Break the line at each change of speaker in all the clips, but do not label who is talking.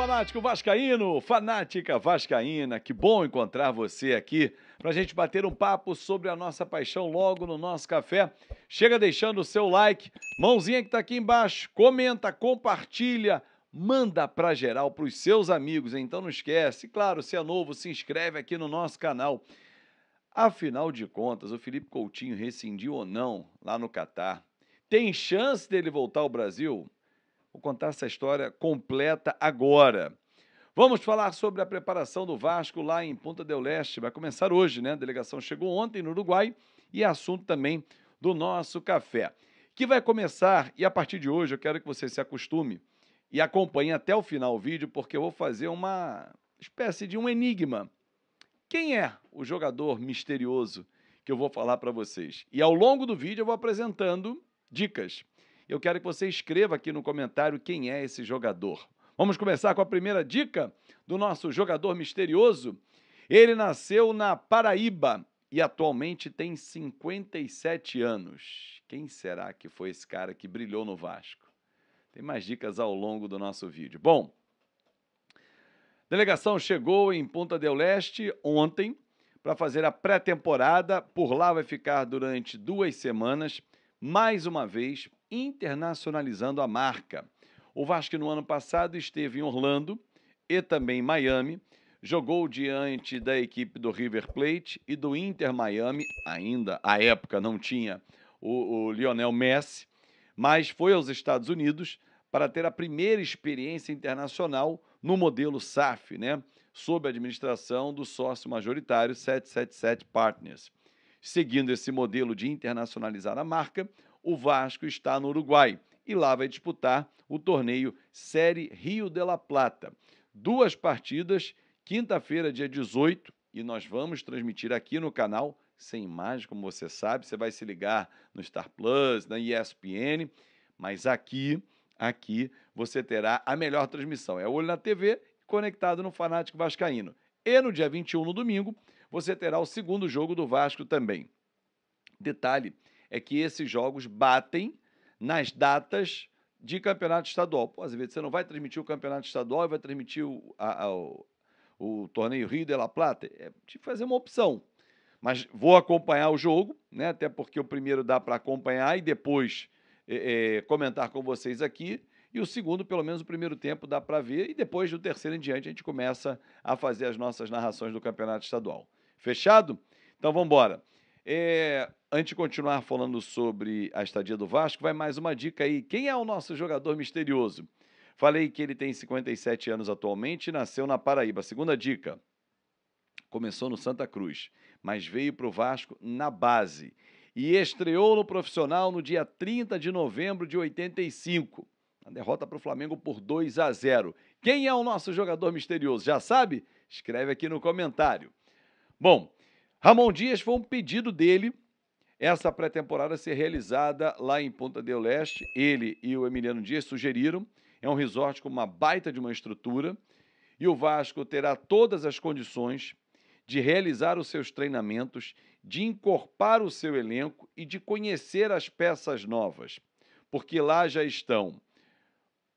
fanático vascaíno, fanática vascaína, que bom encontrar você aqui para a gente bater um papo sobre a nossa paixão logo no nosso café. Chega deixando o seu like, mãozinha que está aqui embaixo, comenta, compartilha, manda para geral para os seus amigos. Então não esquece, claro, se é novo, se inscreve aqui no nosso canal. Afinal de contas, o Felipe Coutinho rescindiu ou não lá no Catar? Tem chance dele voltar ao Brasil? Vou contar essa história completa agora. Vamos falar sobre a preparação do Vasco lá em Punta del Leste. Vai começar hoje, né? A delegação chegou ontem no Uruguai e é assunto também do nosso café, que vai começar e a partir de hoje eu quero que você se acostume e acompanhe até o final o vídeo, porque eu vou fazer uma espécie de um enigma. Quem é o jogador misterioso que eu vou falar para vocês? E ao longo do vídeo eu vou apresentando dicas. Eu quero que você escreva aqui no comentário quem é esse jogador. Vamos começar com a primeira dica do nosso jogador misterioso. Ele nasceu na Paraíba e atualmente tem 57 anos. Quem será que foi esse cara que brilhou no Vasco? Tem mais dicas ao longo do nosso vídeo. Bom, delegação chegou em Ponta del Leste ontem para fazer a pré-temporada. Por lá vai ficar durante duas semanas mais uma vez internacionalizando a marca. O Vasco no ano passado esteve em Orlando e também em Miami, jogou diante da equipe do River Plate e do Inter Miami, ainda à época não tinha o, o Lionel Messi, mas foi aos Estados Unidos para ter a primeira experiência internacional no modelo SAF, né? sob a administração do sócio majoritário 777 Partners. Seguindo esse modelo de internacionalizar a marca, o Vasco está no Uruguai e lá vai disputar o torneio Série Rio de la Plata. Duas partidas, quinta-feira, dia 18, e nós vamos transmitir aqui no canal, sem imagem, como você sabe. Você vai se ligar no Star Plus, na ESPN, mas aqui, aqui você terá a melhor transmissão. É olho na TV conectado no Fanático Vascaíno. E no dia 21, no domingo, você terá o segundo jogo do Vasco também. Detalhe é que esses jogos batem nas datas de campeonato estadual. Pô, às vezes você não vai transmitir o campeonato estadual e vai transmitir o, a, a, o, o, torneio Rio de La Plata. É de fazer uma opção. Mas vou acompanhar o jogo, né? até porque o primeiro dá para acompanhar e depois é, é, comentar com vocês aqui. E o segundo, pelo menos o primeiro tempo, dá para ver. E depois do terceiro em diante, a gente começa a fazer as nossas narrações do campeonato estadual. Fechado? Então vamos embora. É, antes de continuar falando sobre a estadia do Vasco, vai mais uma dica aí. Quem é o nosso jogador misterioso? Falei que ele tem 57 anos atualmente e nasceu na Paraíba. Segunda dica. Começou no Santa Cruz, mas veio para o Vasco na base e estreou no profissional no dia 30 de novembro de 85. A derrota para o Flamengo por 2 a 0. Quem é o nosso jogador misterioso? Já sabe? Escreve aqui no comentário. Bom, Ramon Dias foi um pedido dele essa pré-temporada ser realizada lá em Ponta del Leste. Ele e o Emiliano Dias sugeriram. É um resort com uma baita de uma estrutura e o Vasco terá todas as condições de realizar os seus treinamentos, de encorpar o seu elenco e de conhecer as peças novas, porque lá já estão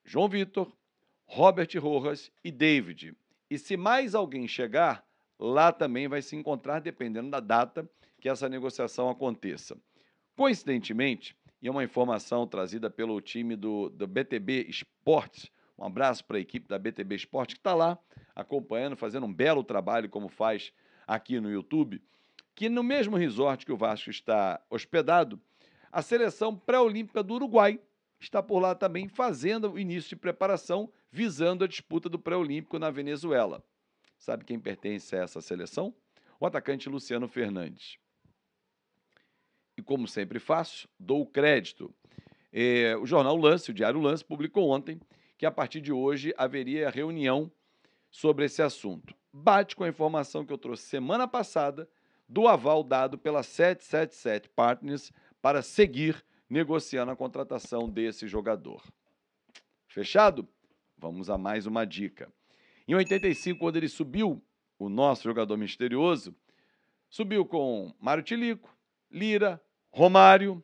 João Vitor, Robert Rojas e David. E se mais alguém chegar, lá também vai se encontrar, dependendo da data que essa negociação aconteça. Coincidentemente, e é uma informação trazida pelo time do, do BTB Esportes, um abraço para a equipe da BTB Esporte que está lá acompanhando, fazendo um belo trabalho, como faz aqui no YouTube, que no mesmo resort que o Vasco está hospedado, a seleção pré-olímpica do Uruguai está por lá também fazendo o início de preparação visando a disputa do pré-olímpico na Venezuela. Sabe quem pertence a essa seleção? O atacante Luciano Fernandes. E como sempre faço, dou o crédito. É, o jornal Lance, o Diário Lance, publicou ontem que a partir de hoje haveria reunião sobre esse assunto. Bate com a informação que eu trouxe semana passada do aval dado pela 777 Partners para seguir negociando a contratação desse jogador. Fechado? Vamos a mais uma dica. Em 85, quando ele subiu, o nosso jogador misterioso, subiu com Mário Tilico, Lira, Romário.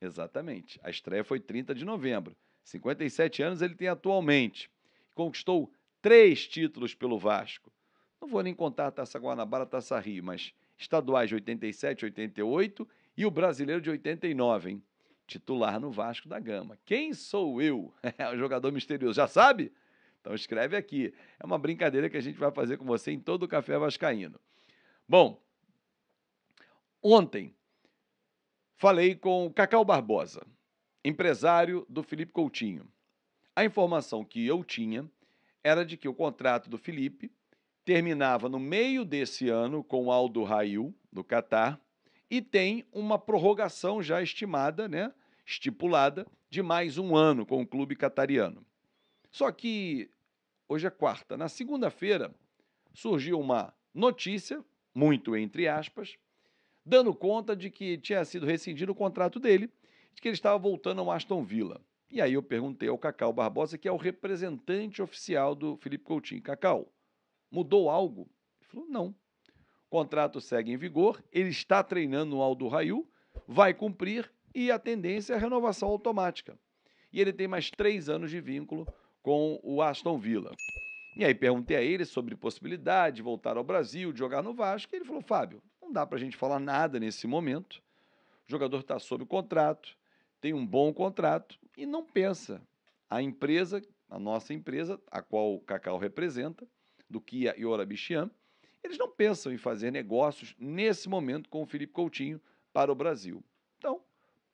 Exatamente. A estreia foi 30 de novembro. 57 anos ele tem atualmente. Conquistou três títulos pelo Vasco. Não vou nem contar a Taça Guanabara, a Taça Rio, mas estaduais de 87, 88 e o brasileiro de 89, hein? Titular no Vasco da Gama. Quem sou eu? É o jogador misterioso. Já sabe? Então escreve aqui. É uma brincadeira que a gente vai fazer com você em todo o Café Vascaíno. Bom, ontem falei com o Cacau Barbosa, empresário do Felipe Coutinho. A informação que eu tinha era de que o contrato do Felipe terminava no meio desse ano com o Aldo Rail, do Catar, e tem uma prorrogação já estimada, né, estipulada, de mais um ano com o clube catariano. Só que hoje é quarta. Na segunda-feira surgiu uma notícia, muito entre aspas, dando conta de que tinha sido rescindido o contrato dele, de que ele estava voltando ao Aston Villa. E aí eu perguntei ao Cacau Barbosa, que é o representante oficial do Felipe Coutinho. Cacau, mudou algo? Ele falou, não. O contrato segue em vigor, ele está treinando no Aldo Rail, vai cumprir e a tendência é a renovação automática. E ele tem mais três anos de vínculo com o Aston Villa. E aí perguntei a ele sobre possibilidade de voltar ao Brasil, de jogar no Vasco, e ele falou: Fábio, não dá para a gente falar nada nesse momento. O jogador está sob contrato, tem um bom contrato e não pensa. A empresa, a nossa empresa, a qual o Cacau representa, do Kia e Orabixian, eles não pensam em fazer negócios nesse momento com o Felipe Coutinho para o Brasil. Então,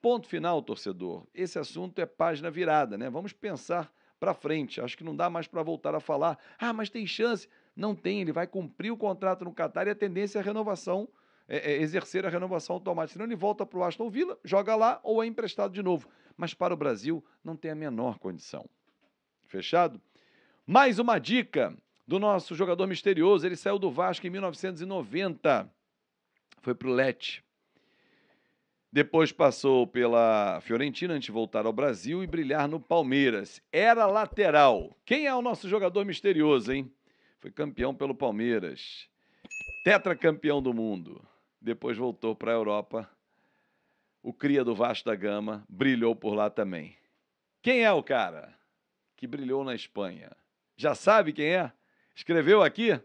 ponto final, torcedor. Esse assunto é página virada, né? Vamos pensar para frente. Acho que não dá mais para voltar a falar, ah, mas tem chance. Não tem, ele vai cumprir o contrato no Qatar e a tendência é a renovação, é, é exercer a renovação automática. Senão ele volta para o Aston Villa, joga lá ou é emprestado de novo. Mas para o Brasil não tem a menor condição. Fechado? Mais uma dica do nosso jogador misterioso. Ele saiu do Vasco em 1990. Foi para o Lete. Depois passou pela Fiorentina antes de voltar ao Brasil e brilhar no Palmeiras. Era lateral. Quem é o nosso jogador misterioso, hein? Foi campeão pelo Palmeiras. Tetracampeão do mundo. Depois voltou para a Europa. O cria do Vasco da Gama brilhou por lá também. Quem é o cara que brilhou na Espanha? Já sabe quem é? Escreveu aqui?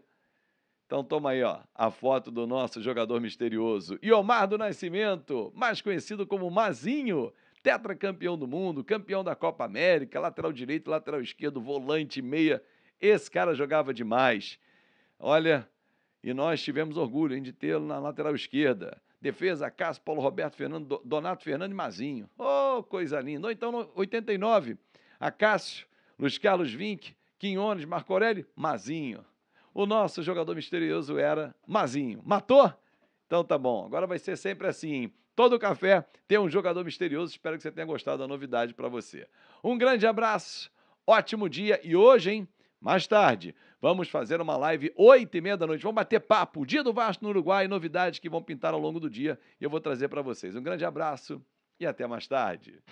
Então toma aí, ó, a foto do nosso jogador misterioso. Iomar do Nascimento, mais conhecido como Mazinho, tetracampeão do mundo, campeão da Copa América, lateral direito, lateral esquerdo, volante, meia. Esse cara jogava demais. Olha, e nós tivemos orgulho hein, de tê-lo na lateral esquerda. Defesa, Cássio, Paulo Roberto, Fernando, Donato Fernando e Mazinho. Ô, oh, coisa linda. Ou então, 89, Acácio, Luiz Carlos Vinck, Quinhones, Marco Aurélio, Mazinho. O nosso jogador misterioso era Mazinho. Matou? Então tá bom. Agora vai ser sempre assim. Todo café tem um jogador misterioso. Espero que você tenha gostado da novidade para você. Um grande abraço, ótimo dia e hoje, hein? Mais tarde, vamos fazer uma live 8 e meia da noite. Vamos bater papo. dia do Vasco no Uruguai, novidades que vão pintar ao longo do dia. E eu vou trazer para vocês. Um grande abraço e até mais tarde.